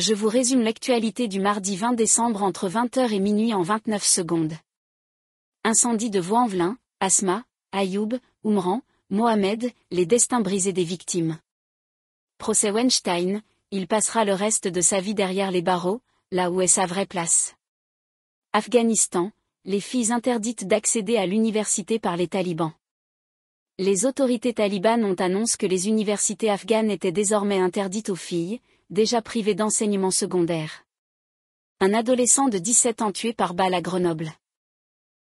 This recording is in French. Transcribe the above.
je vous résume l'actualité du mardi 20 décembre entre 20h et minuit en 29 secondes. Incendie de Voix-en-Velin, Asma, Ayoub, Oumran, Mohamed, les destins brisés des victimes. Procès Weinstein, il passera le reste de sa vie derrière les barreaux, là où est sa vraie place. Afghanistan, les filles interdites d'accéder à l'université par les talibans. Les autorités talibanes ont annoncé que les universités afghanes étaient désormais interdites aux filles, déjà privé d'enseignement secondaire. Un adolescent de 17 ans tué par balle à Grenoble.